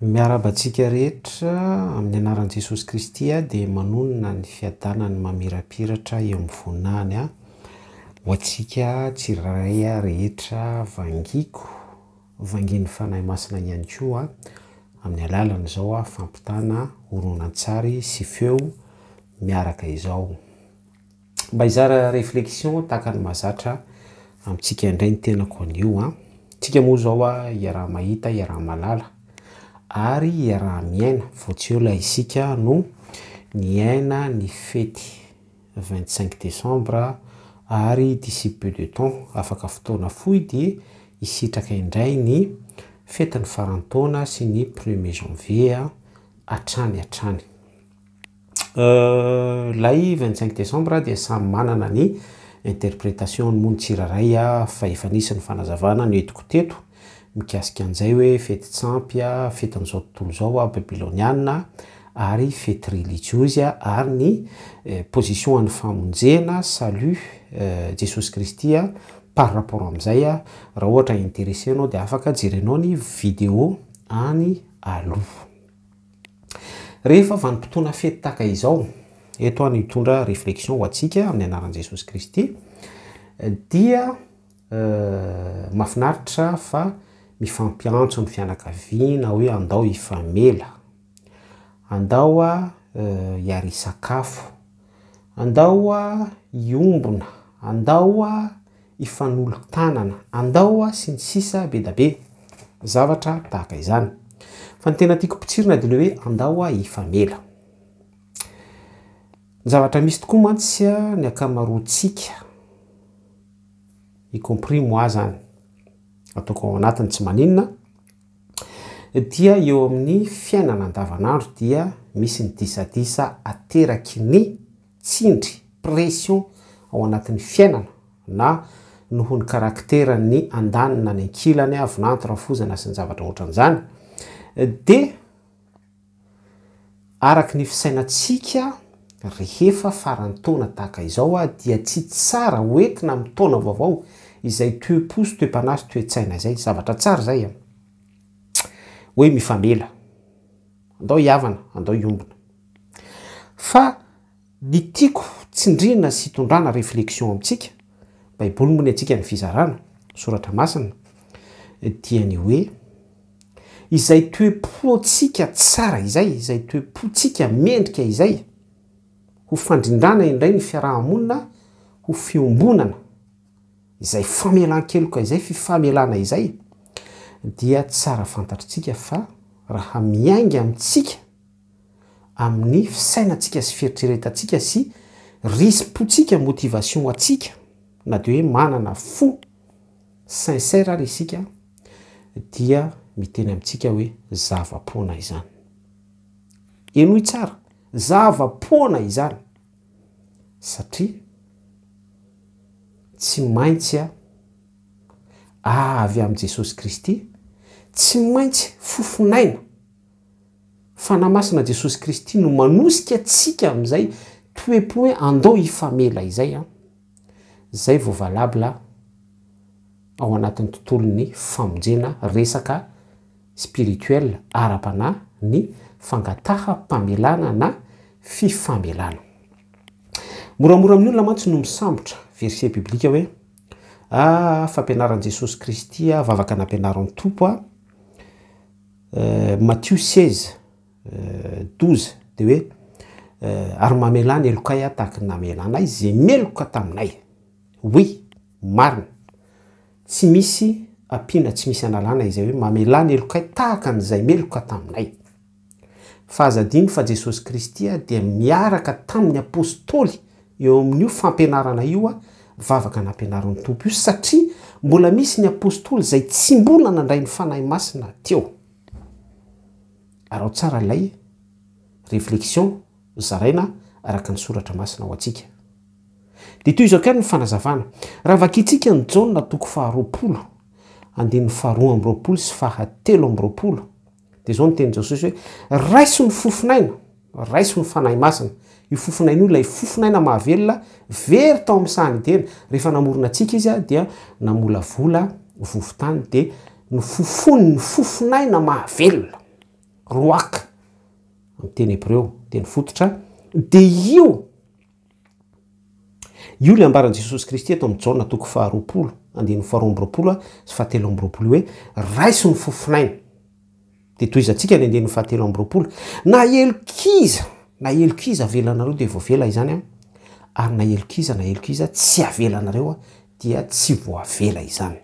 miarabantsika rehetra amin'ny anaran' jesosy kristy de manonona ny fiadanany amirapirara eamiayayehea vangiko vanginy anahy masina hanyko'ynyaofampitana oronantsary sy feo aaarefleion taaka ny mazatra amtsika indray enao isika mo aoa iaraha mahita iarah malala ary iaraha miaina votsy eo la isika no ny aina ny fety vintcinq decembre ary dicip beu de temps afaka fotoana foy di hisitraka indray ny fetyn'ny farantaona sy ny premier janvier a atrany atrany euh, lay vintcinq decembre di samy manana ny interpretation ny mono tsiraray a fahefa nisi ny fanazavana ny etiko teto mikiasika an'izay oe fety tsampya feti n'izao tontolo zao a babylôniaa ary fety reiis ary ny pi'y aea saut jesosy risty parrapportaayrah oiseadeakeea yvi ayaeei oskaa'ny anaranjesosykristyaiai a mifampiantso ny fianakaviana hoe andao hifamela andao a eh, hiary sakafo andao a iombona andao a ifanolotanana andao a sy ny sisa be da be zavatra tahaka izany fa ny tena tiako mpotsirina de le hoe andao a ifamela ny zavatra misy tokoa mantsya ny akamaroatsika i compris moi zany fatokoaanatny tiadia eo amin'ny fiainana andavanandro dia misy ny disadisa ateraky ny tsindry pression ao anatin'ny fiainana na noho ny karakteranyna ny ankilany avynanto rahfozana asynyzavatratanzany de araky ny fisainatsika rehefa farany taona tahaka izao a dia tsy tsara oentina mi'ytona vaovao izay toepo sy toem-panasy toetsaina izay zavatra tsara zay eh. hoe mifamela andao hiavana andao iombina fa ny tiako tsindrinana sy itondrana reflexion amintsika baiboly mo ny atsika ny fizarana soratra masina dia ny hoe izay toepo tsika tsara izay izay toepotsika miendrika izay ho fandrindrana indray ny fiarahamonina ho fiombonana izay famelan keloka izay fifamelana izay dia tsara fantatritsika fa raha miainga amintsika amin'ny fisaina tsika sy fieritrereta antsika sy risipotsika motivation atsika na de hoe manana fo sinsera ary sika dia miteny amintsika hoe zava-poana izany enohy tsara zava-poana izany satria tsy maintsya aavy ah, am' jesosy kristy tsy maintsy fofonaina fanamasina jesosy kristy no manosika atsika am'zay toe-pohe andao ifamela izay a zay voavaalabla ao anatin'ny tontolo ny famonjena resaka spirituell ara-panah ny fangataha mpamelana na fifamelana moramora amin' olona mantsy no misambotra verse biblika hoe ah, faampianaranyjesosy kristya ah, vavaka ny ampianarany tompo a ah. eh, mathio seiz eh, dizy de oe eh, ary mamelana elokaya tahaka ny namelanay zay meloka taminay hoy marina tsy misy ampiana tsy misy analana izay hoe mamelana elokay tahaka nzay meloka taiayay jesosykrist d miaraka tamin'ny apôstôly eo amin'n'io fampianarana ioa vavaka nampianarany tompo io satria mbola misy ny apôstoly zay tsy mbona nandray ny fanahy masina teoosaayeleink ny soaramainanaaha tsika ny jana toko faharoaoloandey ahao amroolo sy fahatelo amrolde zao ny tenjososy oe raiso ny fofinaina raiso ny fanahy masina io fofonaina io lay fofonaina mahavelona very tao am sahnytena rehefa namorona atsika izya dea namola vola vovotany de ny fofony ny fofonaina mahavelona roak amtenybretenyotjesosy kristy atoamhtoofahaoo hooooeaso ny oonaina dezska dehteloroolo na elo kiza naelok iz avelanareo deeazanyyaeokinaeoki tsy aveanaeodia tsy voavela izany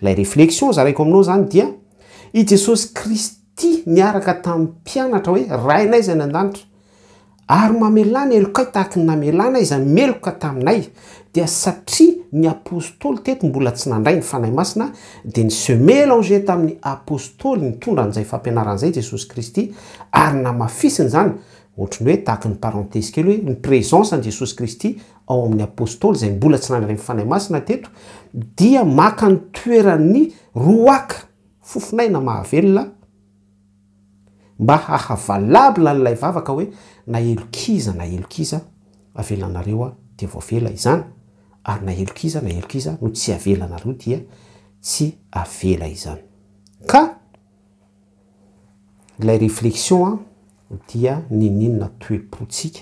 la releion zraiko aminao zany dia i jesosy kristy niaraka tamn'ny pianatra hoe rah inayzany andanitra ay mamelana elokahy tahak namelana izany meloka taminay de satria nyapostoly tet mbola tsy nandray ny fanahy masina de ny semelange tamin'ny apostoly nytondran'zay fampianaran'zay jesosy kristy ary namafisiny zany ohatriny hoe tahaka ny parenteisy kelyh hoe ny présense ny jesosy kristy ao amin'ny apostôly zay mbola tsi nany ire'yfanay masina teto dia maka ny toeran'ny roaaka fofonay na mahavelona mba hahavalabna n'lay vavaka hoe na elo kiza na elo kiza avelanareo a de vao avela izany ary na elo kiza naelokiza no tsy avelanareo dia tsy avela izany ka lay reflexiona dia nyninona toepotsika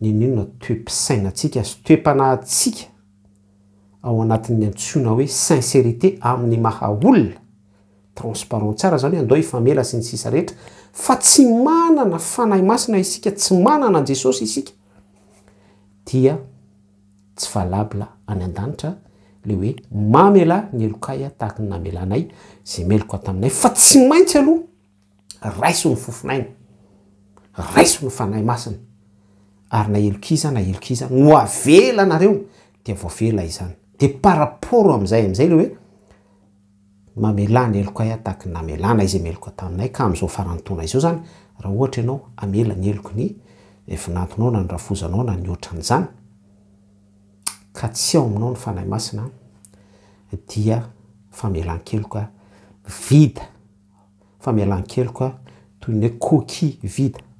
ny ninona toemposaina tsika azy toepanahtsika ao anatin'ny antsoina hoe sinserite amin'ny maha olona transparant tsara zany hoe andao ifa mela sy ny sisarehetra fa tsy manana fanahy masina isika tsy manana jesosy isika dia tsy vahalabla any an-danitra le hoe mamela ny elokahya tahakny namela anay zay meloka ataminay fa tsy maintsy aloha raiso ny fofonaina raiso ny fanay masina ary na elok iza na elok iza no avela anareo de vaovela izany de aaport amzay amzay leoeny e a zyeoiay zaoaizeoah otra anao amela ny eloko ny iaao na nrazanaonanyaanz ka tsy aho aminao ny fanahy masina dia famelankeloka vida famalankelokoa toyny hoe côki vida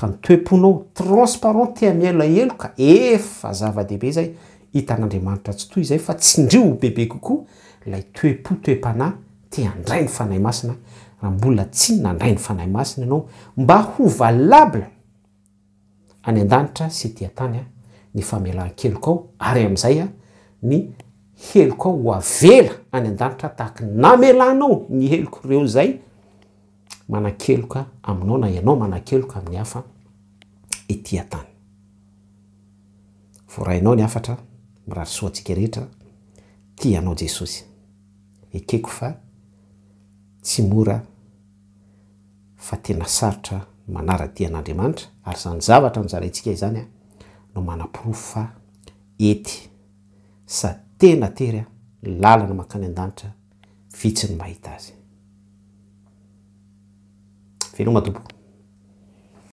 ka nytoeponao transparant tia mialo a elo ka efa zavadehibe zay hitan'andriamanitra tsy toy zay fa tsy ndreo bebe kokoa lay toepo toe-panahy tiandray ny fanahy masina raha mbola tsy nandray ny fanahy masina anao mba ho valabla any an-danitra sy tia tanya ny famelan keloko ao ary am'izay a ny helok ao hoavela any andanitra tahaka namelanao ny heloko ireo zay manan-keloka aminao na ianao manan-keloka amin'ny hafa itya -tany vo rahainao ny afatra mirarysoantsika rehetra ti anao jesosy ekeko fa tsy mora fa tena sarotra manaradia n'andriamanitra ary zany zavatra nyzaraintsika izany a no manam-pirofo fa ety sady tena tery a lala na makany an-danitra vitsi ny mahita azy firmă după